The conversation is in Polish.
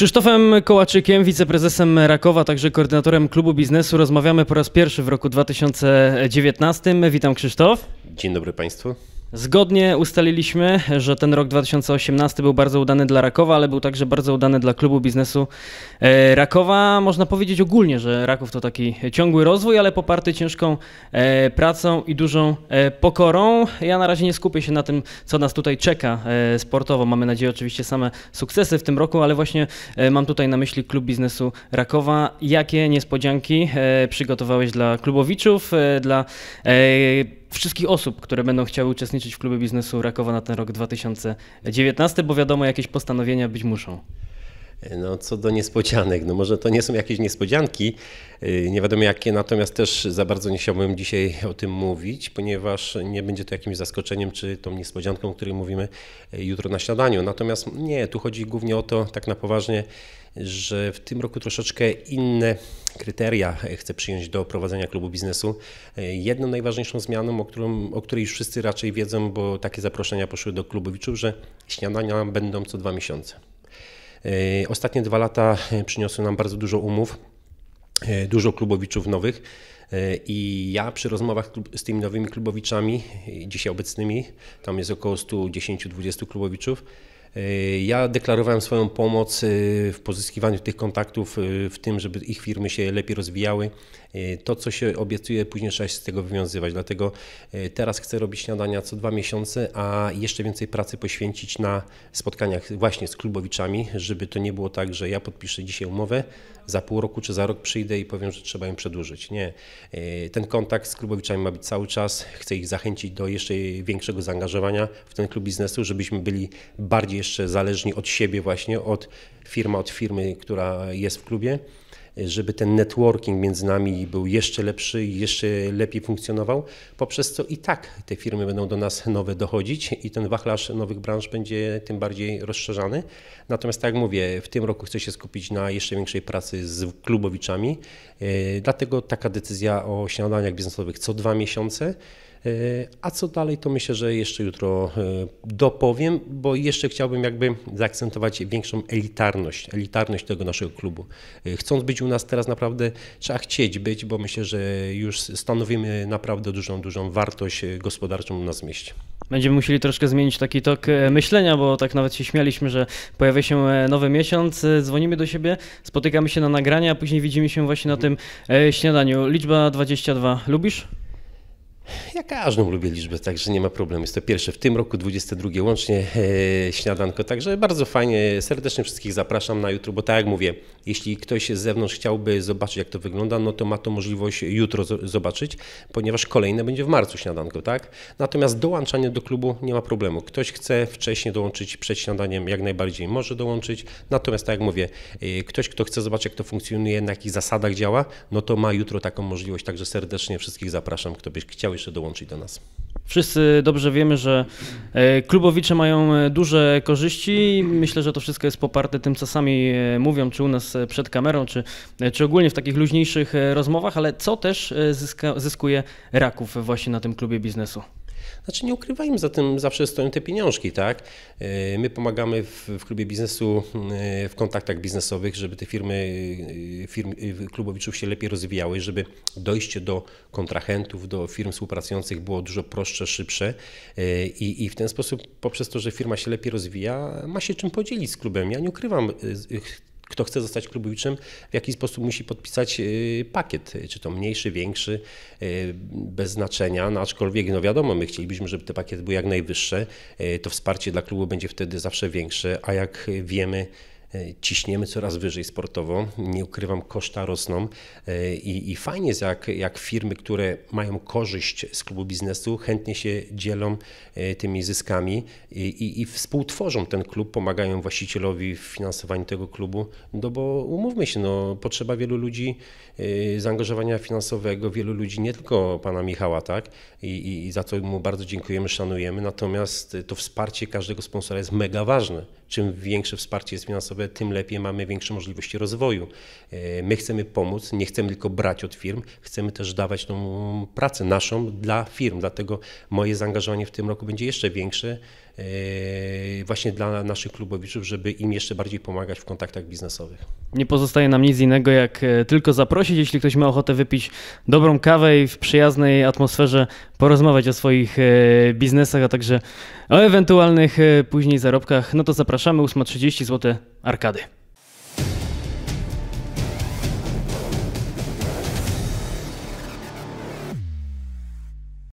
Krzysztofem Kołaczykiem, wiceprezesem Rakowa, także koordynatorem klubu biznesu, rozmawiamy po raz pierwszy w roku 2019. Witam Krzysztof. Dzień dobry Państwu. Zgodnie ustaliliśmy, że ten rok 2018 był bardzo udany dla Rakowa, ale był także bardzo udany dla klubu biznesu e, Rakowa. Można powiedzieć ogólnie, że Raków to taki ciągły rozwój, ale poparty ciężką e, pracą i dużą e, pokorą. Ja na razie nie skupię się na tym, co nas tutaj czeka sportowo. Mamy nadzieję oczywiście same sukcesy w tym roku, ale właśnie mam tutaj na myśli klub biznesu Rakowa. Jakie niespodzianki przygotowałeś dla klubowiczów, dla wszystkich osób, które będą chciały uczestniczyć w klubie biznesu Rakowa na ten rok 2019, bo wiadomo, jakieś postanowienia być muszą. No, co do niespodzianek, no może to nie są jakieś niespodzianki, y, nie wiadomo jakie, natomiast też za bardzo nie chciałbym dzisiaj o tym mówić, ponieważ nie będzie to jakimś zaskoczeniem czy tą niespodzianką, o której mówimy y, jutro na śniadaniu. Natomiast nie, tu chodzi głównie o to, tak na poważnie, że w tym roku troszeczkę inne kryteria e, chcę przyjąć do prowadzenia klubu biznesu. E, jedną najważniejszą zmianą, o, którą, o której już wszyscy raczej wiedzą, bo takie zaproszenia poszły do klubowiczów, że śniadania będą co dwa miesiące. E, ostatnie dwa lata e, przyniosły nam bardzo dużo umów, e, dużo klubowiczów nowych. I ja przy rozmowach z tymi nowymi klubowiczami, dzisiaj obecnymi, tam jest około 110-20 klubowiczów, Y, ja deklarowałem swoją pomoc y, w pozyskiwaniu tych kontaktów, y, w tym, żeby ich firmy się lepiej rozwijały. To, co się obiecuje, później trzeba się z tego wywiązywać. Dlatego teraz chcę robić śniadania co dwa miesiące, a jeszcze więcej pracy poświęcić na spotkaniach właśnie z klubowiczami, żeby to nie było tak, że ja podpiszę dzisiaj umowę, za pół roku czy za rok przyjdę i powiem, że trzeba ją przedłużyć. Nie. Ten kontakt z klubowiczami ma być cały czas. Chcę ich zachęcić do jeszcze większego zaangażowania w ten klub biznesu, żebyśmy byli bardziej jeszcze zależni od siebie właśnie, od firma od firmy, która jest w klubie, żeby ten networking między nami był jeszcze lepszy i jeszcze lepiej funkcjonował, poprzez co i tak te firmy będą do nas nowe dochodzić i ten wachlarz nowych branż będzie tym bardziej rozszerzany. Natomiast tak jak mówię, w tym roku chcę się skupić na jeszcze większej pracy z klubowiczami, e, dlatego taka decyzja o śniadaniach biznesowych co dwa miesiące. E, a co dalej, to myślę, że jeszcze jutro e, dopowiem, bo jeszcze chciałbym jakby zaakcentować większą elitarność, elitarność tego naszego klubu. E, chcąc być u nas teraz naprawdę trzeba chcieć być, bo myślę, że już stanowimy naprawdę dużą, dużą wartość gospodarczą u nas w mieście. Będziemy musieli troszkę zmienić taki tok myślenia, bo tak nawet się śmialiśmy, że pojawia się nowy miesiąc, dzwonimy do siebie, spotykamy się na nagrania, a później widzimy się właśnie na tym śniadaniu. Liczba 22. Lubisz? Ja każdą lubię liczbę, także nie ma problemu. Jest to pierwsze w tym roku, 22 łącznie e, śniadanko, także bardzo fajnie. Serdecznie wszystkich zapraszam na jutro, bo tak jak mówię, jeśli ktoś z zewnątrz chciałby zobaczyć, jak to wygląda, no to ma to możliwość jutro zobaczyć, ponieważ kolejne będzie w marcu śniadanko, tak? Natomiast dołączanie do klubu nie ma problemu. Ktoś chce wcześniej dołączyć przed śniadaniem, jak najbardziej może dołączyć. Natomiast tak jak mówię, e, ktoś, kto chce zobaczyć, jak to funkcjonuje, na jakich zasadach działa, no to ma jutro taką możliwość. Także serdecznie wszystkich zapraszam, kto by chciał jeszcze dołączyć dołączyć do nas. Wszyscy dobrze wiemy, że e, klubowicze mają e, duże korzyści. Myślę, że to wszystko jest poparte tym, co sami e, mówią, czy u nas przed kamerą, czy, czy ogólnie w takich luźniejszych rozmowach, ale co też zyska, zyskuje Raków właśnie na tym klubie biznesu. Znaczy nie ukrywajmy, za tym zawsze stoją te pieniążki, tak? Y, my pomagamy w, w klubie biznesu, y, w kontaktach biznesowych, żeby te firmy, y, firm, klubowiczów się lepiej rozwijały, żeby dojście do kontrahentów, do firm współpracujących było dużo prostsze, szybsze i, i w ten sposób poprzez to, że firma się lepiej rozwija, ma się czym podzielić z klubem. Ja nie ukrywam, kto chce zostać klubowiczem, w jaki sposób musi podpisać y, pakiet, y, czy to mniejszy, większy, y, bez znaczenia, no aczkolwiek no wiadomo, my chcielibyśmy, żeby te pakiety były jak najwyższe, to wsparcie dla klubu będzie wtedy zawsze większe, a jak wiemy, E, ciśniemy coraz wyżej sportowo. Nie ukrywam, koszta rosną e, i, i fajnie jest, jak, jak firmy, które mają korzyść z klubu biznesu, chętnie się dzielą e, tymi zyskami i, i, i współtworzą ten klub, pomagają właścicielowi w finansowaniu tego klubu, no bo umówmy się, no, potrzeba wielu ludzi zaangażowania finansowego, wielu ludzi, nie tylko pana Michała, tak? I, i za to mu bardzo dziękujemy, szanujemy, natomiast to wsparcie każdego sponsora jest mega ważne. Czym większe wsparcie jest finansowe, firmowe, tym lepiej mamy większe możliwości rozwoju. E, my chcemy pomóc, nie chcemy tylko brać od firm, chcemy też dawać tą pracę naszą dla firm, dlatego moje zaangażowanie w tym roku będzie jeszcze większe. E, właśnie dla naszych klubowiczów, żeby im jeszcze bardziej pomagać w kontaktach biznesowych. Nie pozostaje nam nic innego, jak e, tylko zaprosić, jeśli ktoś ma ochotę wypić dobrą kawę i w przyjaznej atmosferze porozmawiać o swoich e, biznesach, a także o ewentualnych później zarobkach, no to zapraszamy 8.30 Złote Arkady.